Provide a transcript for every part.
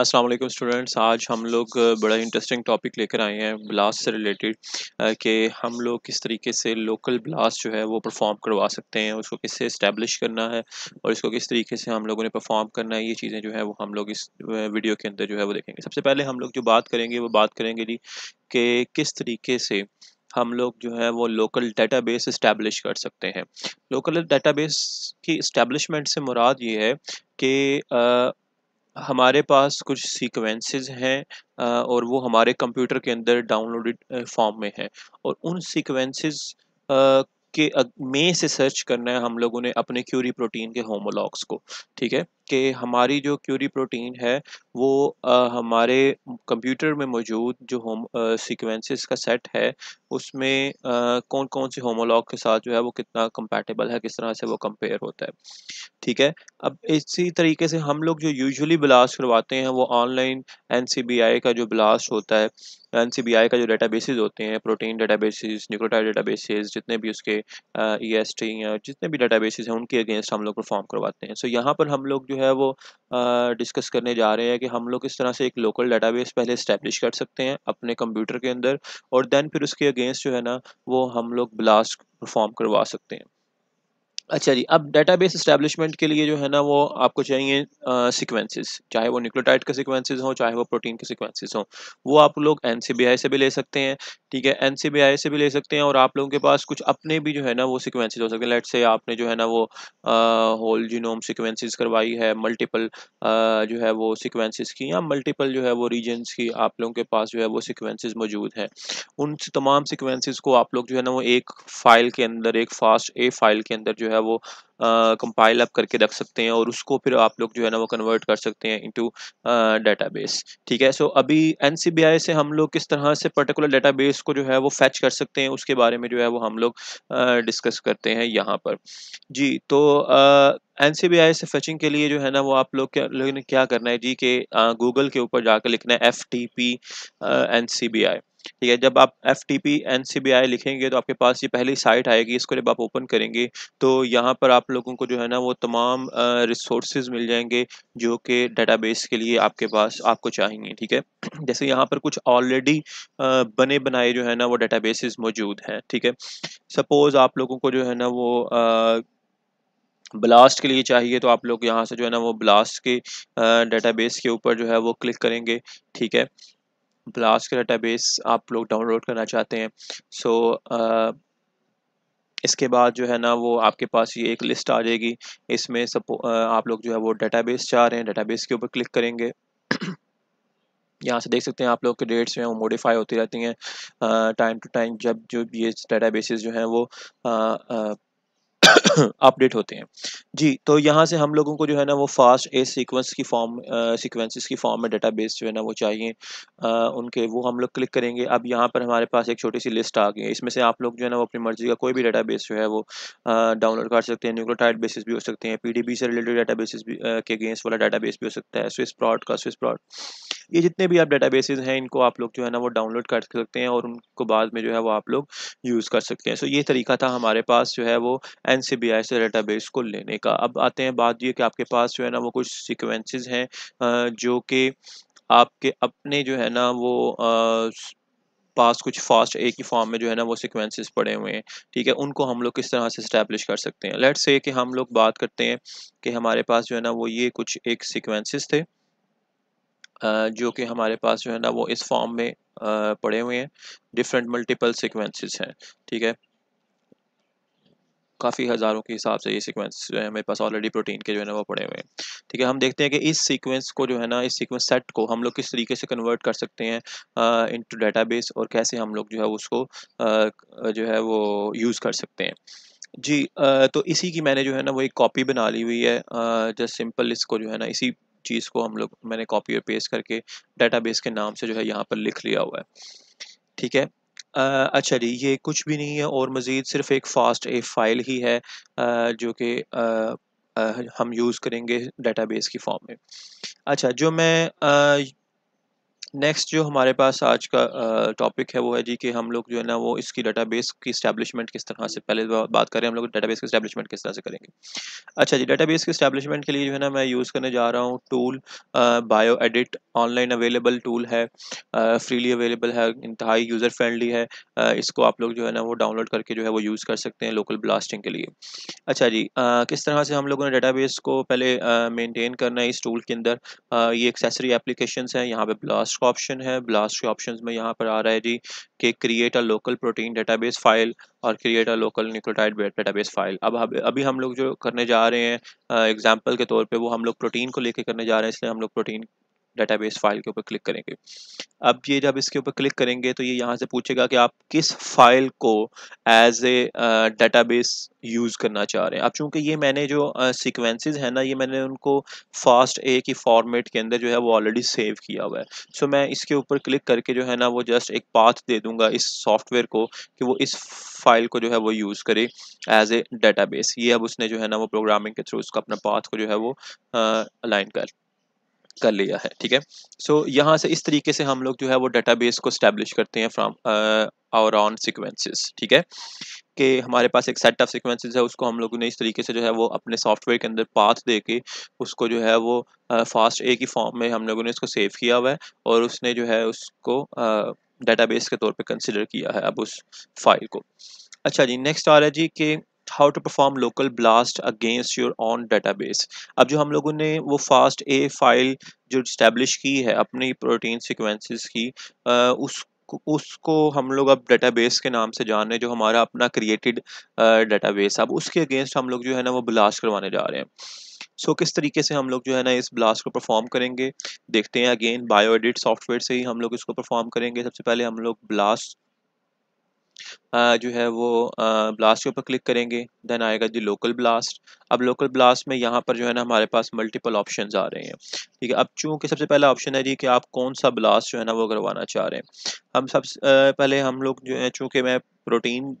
अस्सलाम वालेकुम स्टूडेंट्स आज हम लोग बड़ा इंटरेस्टिंग टॉपिक लेकर आए हैं ब्लास्ट से रिलेटेड कि हम लोग किस तरीके से लोकल ब्लास्ट जो है वो परफॉर्म करवा सकते हैं उसको किससे इस्टेब्लिश करना है और इसको किस तरीके से हम लोगों ने परफॉर्म करना है ये चीज़ें जो है वो हम लोग इस वीडियो के अंदर जो है वो देखेंगे सबसे पहले हम लोग जो बात करेंगे वो बात करेंगे जी कि किस तरीके से हम लोग जो है वो लोकल डेटाबेस इस्टेब्लिश कर सकते हैं लोकल डेटाबेस की इस्टेब्लिशमेंट से मुराद ये है कि हमारे पास कुछ सीक्वेंसेस हैं और वो हमारे कंप्यूटर के अंदर डाउनलोडेड फॉर्म में हैं और उन सीक्वेंसेस के में से सर्च करना है हम लोगों ने अपने क्यूरी प्रोटीन के होमोलॉग्स को ठीक है कि हमारी जो क्यूरी प्रोटीन है वो आ, हमारे कंप्यूटर में मौजूद जो होम सीक्वेंसेस का सेट है उसमें आ, कौन कौन से होमोलॉग के साथ जो है वो कितना कंपैटिबल है किस तरह से वो कंपेयर होता है ठीक है अब इसी तरीके से हम लोग जो यूजुअली ब्लास्ट करवाते हैं वो ऑनलाइन एन का जो ब्लास्ट होता है एन का जो डाटा होते हैं protein data basis nucleotide data जितने भी उसके ई एस टी या जितने भी डाटा हैं उनके अगेंस्ट हम लोग परफॉर्म करवाते हैं सो so, यहाँ पर हम लोग जो है वो डिस्कस करने जा रहे हैं कि हम लोग किस तरह से एक लोकल बेस पहले इस्टेब्लिश कर सकते हैं अपने कंप्यूटर के अंदर और देन फिर उसके अगेंस्ट जो है ना वो हम लोग ब्लास्ट परफॉर्म करवा सकते हैं अच्छा जी अब डेटाबेस इस्टेब्लिशमेंट के लिए जो है ना वो आपको चाहिए सीक्वेंसेस चाहे वो न्यूक्लियोटाइड के सीक्वेंसेस हों चाहे वो प्रोटीन के सीक्वेंसेस हो वो आप लोग एन से भी ले सकते हैं ठीक है एन से भी ले सकते हैं और आप लोगों के पास कुछ अपने भी जो है ना वो सिक्वेंसेज हो सकते हैं लेट से आपने जो है ना वो होल जीनोम सिक्वेंसेज करवाई है मल्टीपल जो है वो सिक्वेंसेज की या मल्टीपल जो है वो रीजन्स की आप लोगों के पास जो है वो सिक्वेंसेज मौजूद हैं उन तमाम सिक्वेंसेज को आप लोग जो है ना वो एक फाइल के अंदर एक फास्ट ए फाइल के अंदर जो है है वो कंपाइल अप करके रख सकते हैं और उसको फिर आप लोग जो है ना वो कन्वर्ट कर सकते हैं इनटू डेटाबेस ठीक है सो so, अभी एन से हम लोग किस तरह से पर्टिकुलर डेटाबेस को जो है वो फैच कर सकते हैं उसके बारे में जो है वो हम लोग डिस्कस करते हैं यहाँ पर जी तो आ, एन से फैचिंग के लिए जो है ना वो आप लोग क्या, क्या करना है जी के गूगल के ऊपर जाकर लिखना है एफ टी पी ठीक है जब आप F T P N C B I लिखेंगे तो आपके पास ये पहली साइट आएगी इसको जब आप ओपन करेंगे तो यहाँ पर आप लोगों को जो है ना वो तमाम रिसोर्स मिल जाएंगे जो कि डाटा बेस के लिए आपके पास आपको चाहिए ठीक है जैसे यहाँ पर कुछ ऑलरेडी बने बनाए जो है ना वो डाटा बेस मौजूद हैं ठीक है सपोज़ आप लोगों को जो है ना वो आ, ब्लास्ट के लिए चाहिए तो आप लोग यहाँ से जो है ना वो ब्लास्ट के डेटाबेस के ऊपर जो है वो क्लिक करेंगे ठीक है ब्लास्ट का बेस आप लोग डाउनलोड करना चाहते हैं सो so, इसके बाद जो है ना वो आपके पास ये एक लिस्ट आ जाएगी इसमें सपो आप लोग जो है वो बेस चाह रहे हैं बेस के ऊपर क्लिक करेंगे यहाँ से देख सकते हैं आप लोग के डेट्स जो हैं वो मॉडिफाई होती रहती हैं टाइम टू टाइम जब जो ये डेटाबेसेस जो हैं वो आ, आ, अपडेट होते हैं जी तो यहाँ से हम लोगों को जो है ना वो फास्ट ए सीक्वेंस की फॉर्म सीक्वेंसेस की फॉर्म में डेटाबेस जो है ना वो चाहिए आ, उनके वो हम लोग क्लिक करेंगे अब यहाँ पर हमारे पास एक छोटी सी लिस्ट आ गई है इसमें से आप लोग जो है ना वो अपनी मर्जी का कोई भी डेटाबेस जो है वो डाउनलोड कर सकते हैं न्यूक्लोटाइड बेसिस भी हो सकते हैं पी से रिलेटेड डाटा भी आ, के अगेंस्ट वाला डाटा भी हो सकता है स्विस प्रॉड का स्विस प्रॉड ये जितने भी आप डाटा हैं इनको आप लोग जो है ना वो डाउनलोड कर सकते हैं और उनको बाद में जो है वो आप लोग यूज़ कर सकते हैं सो ये तरीका था हमारे पास जो है वो N N C B I से डेटा बेस को लेने का अब आते हैं बात ये कि आपके पास जो है ना वो कुछ सिक्वेंस हैं जो कि आपके अपने जो है ना वो आ, पास कुछ फास्ट एक ही फॉर्म में जो है ना वो सिक्वेंसेस पड़े हुए हैं ठीक है उनको हम लोग किस तरह से इस्टेब्लिश कर सकते हैं लेट्स से कि हम लोग बात करते हैं कि हमारे पास जो है ना वो ये कुछ एक सिक्वेंसेज थे जो कि हमारे पास जो है ना वो इस फॉर्म में पड़े हुए हैं डिफरेंट मल्टीपल सिक्वेंसेस हैं ठीक है काफ़ी हज़ारों के हिसाब से ये सीक्वेंस जो है मेरे पास ऑलरेडी प्रोटीन के जो है ना वो पड़े हुए हैं ठीक है हम देखते हैं कि इस सीक्वेंस को जो है ना इस सीक्वेंस सेट को हम लोग किस तरीके से कन्वर्ट कर सकते हैं इनटू डेटाबेस और कैसे हम लोग जो है उसको आ, जो है वो यूज़ कर सकते हैं जी आ, तो इसी की मैंने जो है ना वो एक कॉपी बना ली हुई है जस्ट सिंपल इसको जो है ना इसी चीज़ को हम लोग मैंने कॉपी और पेस्ट करके डाटा के नाम से जो है यहाँ पर लिख लिया हुआ है ठीक है अच्छा जी ये कुछ भी नहीं है और मज़ीद सिर्फ़ एक फ़ास्ट ए फ़ाइल ही है जो कि हम यूज़ करेंगे डेटाबेस की फॉर्म में अच्छा जो मैं नेक्स्ट जो हमारे पास आज का टॉपिक है वो है जी कि हम लोग जो है ना वो इसकी बेस की स्टैब्लिशमेंट किस तरह से पहले बात करें हम लोग बेस की स्टैब्लिशमेंट किस तरह से करेंगे अच्छा जी बेस की स्टैब्लिशमेंट के लिए जो है ना मैं यूज़ करने जा रहा हूँ tool BioEdit online available tool है फ्रीली अवेलेबल है इंतहाई यूज़र फ्रेंडली है आ, इसको आप लोग जो है ना वो डाउनलोड करके जो है वो यूज़ कर सकते हैं लोकल ब्लास्टिंग के लिए अच्छा जी आ, किस तरह से हम लोगों ने बेस को पहले मेनटेन करना है इस टूल के अंदर ये एक्सेसरी एप्लीकेशन हैं यहाँ पर ब्लास्ट का ऑप्शन है ब्लास्ट के ऑप्शन में यहाँ पर आ रहा है जी के create a local protein database file और create a local nucleotide database file अब अभी हम लोग जो करने जा रहे हैं एग्जाम्पल के तौर पर वो हम लोग प्रोटीन को लेकर करने जा रहे हैं इसलिए हम लोग प्रोटीन डेटाबेस फाइल के ऊपर क्लिक करेंगे अब ये जब इसके ऊपर क्लिक करेंगे तो ये यहाँ से पूछेगा कि आप किस फाइल को एज ए डेटाबेस यूज़ करना चाह रहे हैं अब चूंकि ये मैंने जो सिक्वेंस uh, हैं ना ये मैंने उनको फास्ट ए की फॉर्मेट के अंदर जो है वो ऑलरेडी सेव किया हुआ है सो so, मैं इसके ऊपर क्लिक करके जो है ना वो जस्ट एक पाथ दे दूंगा इस सॉफ्टवेयर को कि वो इस फाइल को जो है वो यूज़ करे एज ए डेटाबेस ये अब उसने जो है ना वो प्रोग्रामिंग के थ्रू उसका अपना पाथ को जो है वो अलाइन uh, कर कर लिया है ठीक है सो so, यहाँ से इस तरीके से हम लोग जो है वो डेटाबेस को स्टैब्लिश करते हैं फ्राम आवर ऑन सिक्वेंसेज ठीक है कि हमारे पास एक सेट ऑफ सिक्वेंसेज है उसको हम लोगों ने इस तरीके से जो है वो अपने सॉफ्टवेयर के अंदर पाथ दे के उसको जो है वो फास्ट uh, ए की फॉर्म में हम लोगों ने इसको सेव किया हुआ है और उसने जो है उसको डेटाबेस uh, के तौर पर कंसिडर किया है अब उस फाइल को अच्छा जी नेक्स्ट आ रहा है जी कि how to perform local BLAST against your own database अब जो हम लोगों ने वो फास्ट ए फाइल जो इस्टेब्लिश की है अपनी प्रोटीन सिक्वेंसेस की आ, उस उसको हम लोग अब डेटाबेस के नाम से जान रहे हैं जो हमारा अपना क्रिएटेड डेटाबेस अब उसके अगेंस्ट हम लोग जो है ना वो ब्लास्ट करवाने जा रहे हैं सो so, किस तरीके से हम लोग जो है ना इस ब्लास्ट को परफॉर्म करेंगे देखते हैं अगेन बायो एडिट सॉफ्टवेयर से ही हम लोग इसको परफॉर्म करेंगे सबसे पहले हम लोग ब्लास्ट जो है वो ब्लास्ट के ऊपर क्लिक करेंगे देन आएगा जी लोकल ब्लास्ट अब लोकल ब्लास्ट में यहाँ पर जो है ना हमारे पास मल्टीपल ऑप्शंस आ रहे हैं ठीक है अब चूंकि सबसे पहला ऑप्शन है जी कि आप कौन सा ब्लास्ट जो है ना वो करवाना चाह रहे हैं हम सबसे पहले हम लोग जो है चूँकि मैं प्रोटीन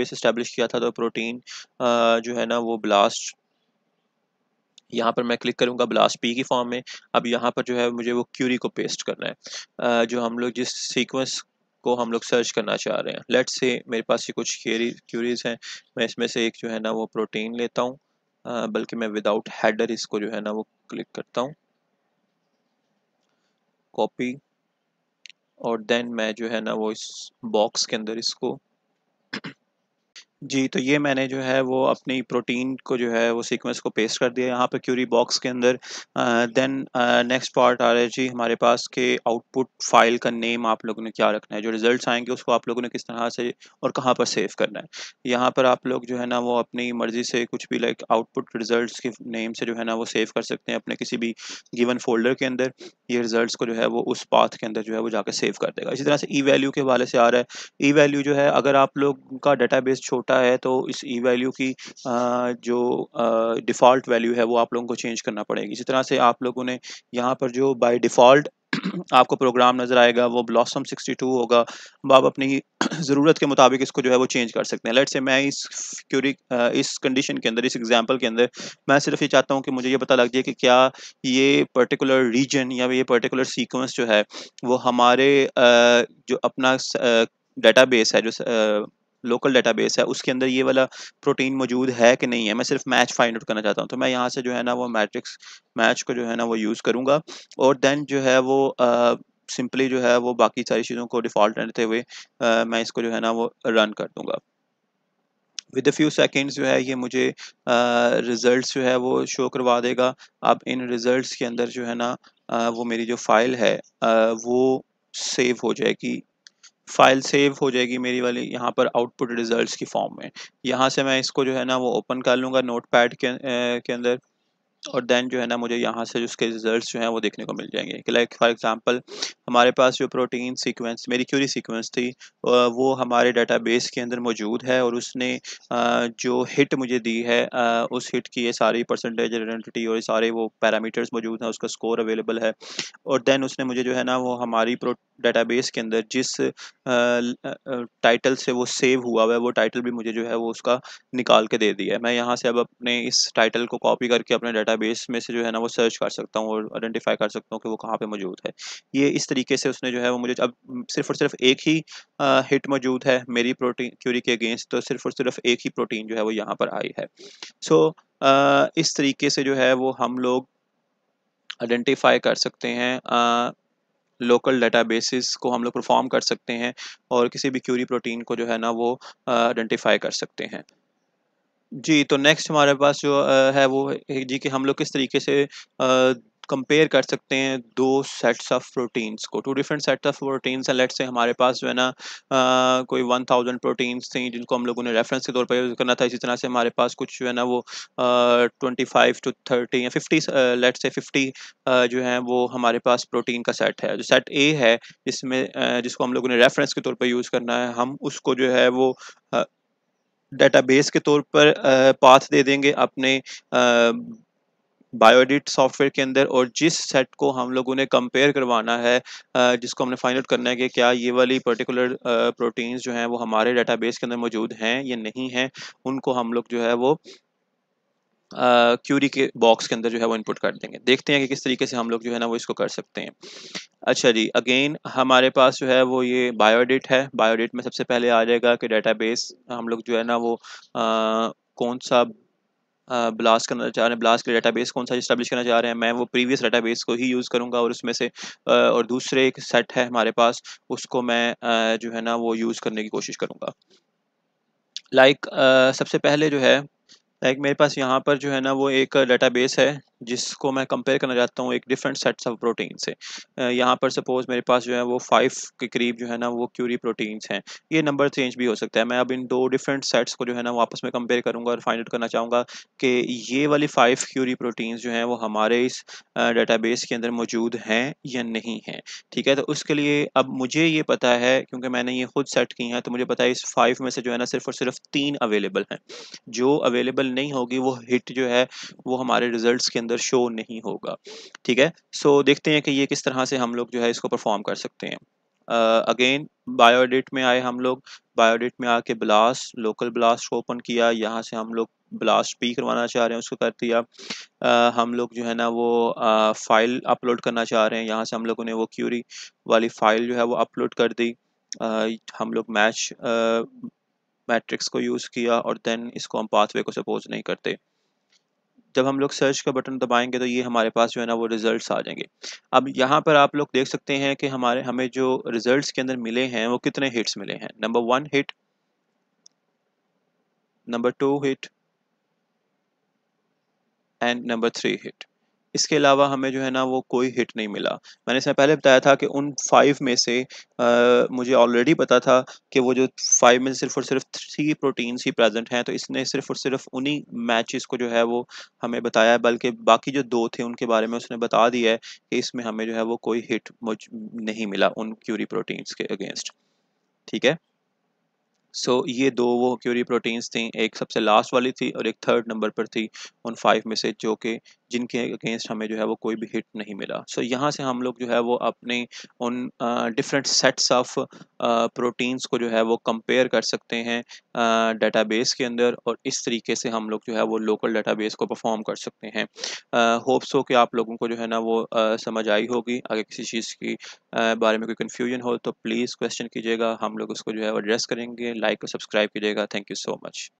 बेस इस्टेब्लिश किया था तो प्रोटीन जो है ना वो ब्लास्ट यहाँ पर मैं क्लिक करूँगा ब्लास्ट पी की फॉर्म में अब यहाँ पर जो है मुझे वो क्यूरी को पेस्ट करना है जो हम लोग जिस सीक्वेंस को हम लोग सर्च करना चाह रहे हैं लेट्स से मेरे पास ये कुछ क्यूरीज हैं मैं इसमें से एक जो है ना वो प्रोटीन लेता हूँ बल्कि मैं विदाउट हैडर इसको जो है ना वो क्लिक करता हूँ कॉपी और देन मैं जो है ना वो इस बॉक्स के अंदर इसको जी तो ये मैंने जो है वो अपनी प्रोटीन को जो है वो सीक्वेंस को पेस्ट कर दिया यहाँ पे क्यूरी बॉक्स के अंदर देन नेक्स्ट पार्ट आ रहा है जी हमारे पास के आउटपुट फाइल का नेम आप लोगों ने क्या रखना है जो रिजल्ट्स आएंगे उसको आप लोगों ने किस तरह से और कहाँ पर सेव करना है यहाँ पर आप लोग जो है ना वो अपनी मर्जी से कुछ भी लाइक आउटपुट रिजल्ट के नेम से जो है ना वो सेव कर सकते हैं अपने किसी भी गिवन फोल्डर के अंदर ये रिजल्ट को जो है वो उस पाथ के अंदर जो है वो जाकर सेव कर देगा इसी तरह से ई वैल्यू के हवाले से आ रहा है ई वैल्यू जो है अगर आप लोग का डाटा छोटा छोटा है तो इस ई e वैल्यू की जो डिफ़ॉल्ट वैल्यू है वो आप लोगों को चेंज करना पड़ेगी इसी तरह से आप लोगों ने यहाँ पर जो बाय डिफ़ॉल्ट आपको प्रोग्राम नज़र आएगा वो ब्लॉसम 62 होगा अब आप अपनी ज़रूरत के मुताबिक इसको जो है वो चेंज कर सकते हैं लेट से मैं इस क्यूरी इस कंडीशन के अंदर इस एग्जांपल के अंदर मैं सिर्फ ये चाहता हूँ कि मुझे ये पता लग जाए कि क्या ये पर्टिकुलर रीजन या ये पर्टिकुलर सीक्वेंस जो है वो हमारे जो अपना डेटाबेस है जो लोकल डेटाबेस है उसके अंदर ये वाला प्रोटीन मौजूद है कि नहीं है मैं सिर्फ मैच फाइंड आउट करना चाहता हूँ तो मैं यहाँ से जो है ना वो मैट्रिक्स मैच को जो है ना वो यूज़ करूँगा और देन जो है वो सिंपली जो है वो बाकी सारी चीज़ों को डिफ़ॉल्ट रहते हुए uh, मैं इसको जो है ना वो रन कर दूँगा विद अ फ्यू सेकेंड्स जो है ये मुझे रिज़ल्ट जो है वो शो करवा देगा अब इन रिज़ल्ट के अंदर जो है ना वो मेरी जो फाइल है वो सेव हो जाएगी फाइल सेव हो जाएगी मेरी वाली यहाँ पर आउटपुट रिजल्ट्स की फॉर्म में यहाँ से मैं इसको जो है ना वो ओपन कर लूँगा नोट पैड के, के अंदर और देन जो है ना मुझे यहाँ से उसके रिजल्ट जो हैं वो देखने को मिल जाएंगे कि लाइक फॉर एग्जांपल हमारे पास जो प्रोटीन सीक्वेंस मेरी क्यूरी सीक्वेंस थी वो हमारे डेटाबेस के अंदर मौजूद है और उसने जो हिट मुझे दी है उस हिट की ये सारी परसेंटेज आइडेंटिटी और सारे वो पैरामीटर्स मौजूद हैं उसका स्कोर अवेलेबल है और देन उसने मुझे जो है ना वो हमारी डाटा के अंदर जिस टाइटल से वो सेव हुआ हुआ है वो टाइटल भी मुझे जो है वो उसका निकाल के दे दिया है मैं यहाँ से अब अपने इस टाइटल को कॉपी करके अपने डाटा डेटाबेस में से जो है ना वो सर्च कर सकता हूँ और आइडेंटिफाई कर सकता हूँ कि वो कहाँ पे मौजूद है ये इस तरीके से उसने जो है वो मुझे अब सिर्फ और सिर्फ एक ही आ, हिट मौजूद है मेरी प्रोटीन क्यूरी के अगेंस्ट तो सिर्फ और सिर्फ एक ही प्रोटीन जो है वो यहाँ पर आई है सो so, इस तरीके से जो है वो हम लोग आइडेंटिफाई कर सकते हैं आ, लोकल बेसिस को हम लोग परफॉर्म कर सकते हैं और किसी भी क्यूरी प्रोटीन को जो है ना वो आइडेंटिफाई कर सकते हैं जी तो नेक्स्ट हमारे पास जो है वो है जी कि हम लोग किस तरीके से कंपेयर कर सकते हैं दो सेट्स ऑफ प्रोटीन्स को two different sets of proteins हैं लेट्स से हमारे पास जो है ना कोई कोई थाउजेंड प्रोटीन्स थी जिनको हम लोगों ने रेफरेंस के तौर पर यूज़ करना था इसी तरह से हमारे पास कुछ जो है ना वो ट्वेंटी फाइव टू थर्टी या फिफ्टी लेट से फिफ्टी जो है वो हमारे पास प्रोटीन का सेट है जो सेट ए है जिसमें जिसको हम लोगों ने रेफरेंस के तौर पर यूज़ करना है हम उसको जो है वो डेटाबेस के तौर पर पाथ दे देंगे अपने बायोडिट सॉफ्टवेयर के अंदर और जिस सेट को हम लोगों ने कंपेयर करवाना है जिसको हमने फाइंड आउट करना है कि क्या ये वाली पर्टिकुलर प्रोटीन्स जो हैं वो हमारे डेटाबेस के अंदर मौजूद हैं या नहीं हैं उनको हम लोग जो है वो क्यूरी के बॉक्स के अंदर जो है वो इनपुट कर देंगे देखते हैं कि किस तरीके से हम लोग जो है ना वो इसको कर सकते हैं अच्छा जी अगेन हमारे पास जो है वो ये बायोडेट है बायोडेट में सबसे पहले आ जाएगा कि डेटाबेस हम लोग जो है ना वो आ, कौन सा ब्लास्ट करना चाह रहे हैं ब्लास्ट के डेटाबेस कौन सा इस्टेब्लिश करना चाह रहे हैं मैं वो प्रीवियस डेटाबेस को ही यूज़ करूँगा और उसमें से और दूसरे एक सेट है हमारे पास उसको मैं जो है ना वो यूज़ करने की कोशिश करूँगा लाइक like, सबसे पहले जो है लाइक मेरे पास यहाँ पर जो है ना वो एक डेटाबेस है जिसको मैं कंपेयर करना चाहता हूँ एक डिफरेंट सेट्स ऑफ प्रोटीन से यहाँ पर सपोज मेरे पास जो है वो फाइव के करीब जो है ना वो क्यूरी प्रोटीन्स हैं ये नंबर चेंज भी हो सकता है मैं अब इन दो डिफरेंट सेट्स को जो है ना वापस में कंपेयर करूँगा और फाइंड आउट करना चाहूँगा कि ये वाली फाइव क्यूरी प्रोटीन्स जो हैं वो हमारे इस बेस के अंदर मौजूद हैं या नहीं हैं ठीक है तो उसके लिए अब मुझे ये पता है क्योंकि मैंने ये खुद सेट की हैं तो मुझे पता है इस फाइव में से जो है ना सिर्फ और सिर्फ तीन अवेलेबल हैं जो अवेलेबल नहीं होगी वो हिट जो है वो हमारे रिजल्ट के अंदर अंदर शो नहीं होगा ठीक है सो so, देखते हैं कि ये किस तरह से हम लोग जो है इसको परफॉर्म कर सकते हैं अगेन uh, बायोडिट में आए हम लोग बायोडिट में आके ब्लास्ट लोकल ब्लास्ट को ओपन किया यहाँ से हम लोग ब्लास्ट पी करवाना चाह रहे हैं उसको कर दिया uh, हम लोग जो है ना वो uh, फाइल अपलोड करना चाह रहे हैं यहाँ से हम लोगों ने वो क्यूरी वाली फाइल जो है वो अपलोड कर दी uh, हम लोग मैच मैट्रिक्स को यूज़ किया और देन इसको हम पाथवे को सपोज नहीं करते जब हम लोग सर्च का बटन दबाएंगे तो ये हमारे पास जो है ना वो रिजल्ट्स आ जाएंगे अब यहाँ पर आप लोग देख सकते हैं कि हमारे हमें जो रिजल्ट्स के अंदर मिले हैं वो कितने हिट्स मिले हैं number one hit number two hit and number three hit इसके अलावा हमें जो है ना वो कोई हिट नहीं मिला मैंने इसमें पहले बताया था कि उन फाइव में से आ, मुझे ऑलरेडी पता था कि वो जो फाइव में सिर्फ और सिर्फ थ्री प्रोटीन्स ही प्रेजेंट हैं तो इसने सिर्फ और सिर्फ उन्हीं मैचेस को जो है वो हमें बताया बल्कि बाकी जो दो थे उनके बारे में उसने बता दिया है कि इसमें हमें जो है वो कोई हिट मुझ नहीं मिला उन क्यूरी प्रोटीन्स के अगेंस्ट ठीक है सो so, ये दो वो क्यूरी प्रोटीन्स थी एक सबसे लास्ट वाली थी और एक थर्ड नंबर पर थी उन फाइव में से जो कि जिनके अगेंस्ट हमें जो है वो कोई भी हिट नहीं मिला सो so, यहाँ से हम लोग जो है वो अपने उन डिफरेंट सेट्स ऑफ प्रोटीन्स को जो है वो कंपेयर कर सकते हैं डेटाबेस के अंदर और इस तरीके से हम लोग जो है वो लोकल डेटाबेस को परफॉर्म कर सकते हैं होप्स हो कि आप लोगों को जो है ना वो uh, समझ आई होगी अगर किसी चीज़ की uh, बारे में कोई कन्फ्यूजन हो तो प्लीज़ क्वेश्चन कीजिएगा हम लोग उसको जो है वो एड्रेस करेंगे लाइक और सब्सक्राइब कीजिएगा थैंक यू सो मच